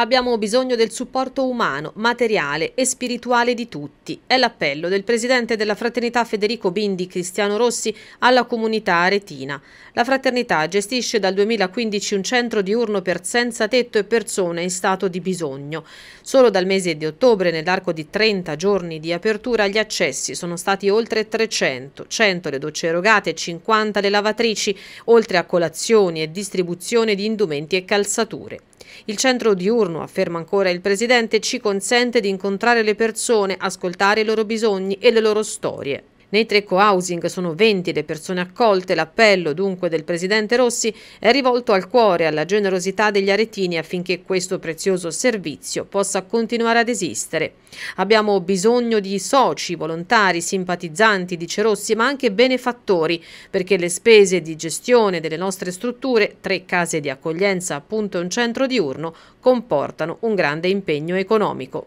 Abbiamo bisogno del supporto umano, materiale e spirituale di tutti. È l'appello del presidente della fraternità Federico Bindi Cristiano Rossi alla comunità aretina. La fraternità gestisce dal 2015 un centro diurno per senza tetto e persone in stato di bisogno. Solo dal mese di ottobre, nell'arco di 30 giorni di apertura, gli accessi sono stati oltre 300, 100 le docce erogate, 50 le lavatrici, oltre a colazioni e distribuzione di indumenti e calzature. Il centro diurno, afferma ancora il Presidente, ci consente di incontrare le persone, ascoltare i loro bisogni e le loro storie. Nei tre co-housing sono 20 le persone accolte, l'appello dunque del Presidente Rossi è rivolto al cuore e alla generosità degli aretini affinché questo prezioso servizio possa continuare ad esistere. Abbiamo bisogno di soci, volontari, simpatizzanti, dice Rossi, ma anche benefattori, perché le spese di gestione delle nostre strutture, tre case di accoglienza appunto e un centro diurno, comportano un grande impegno economico.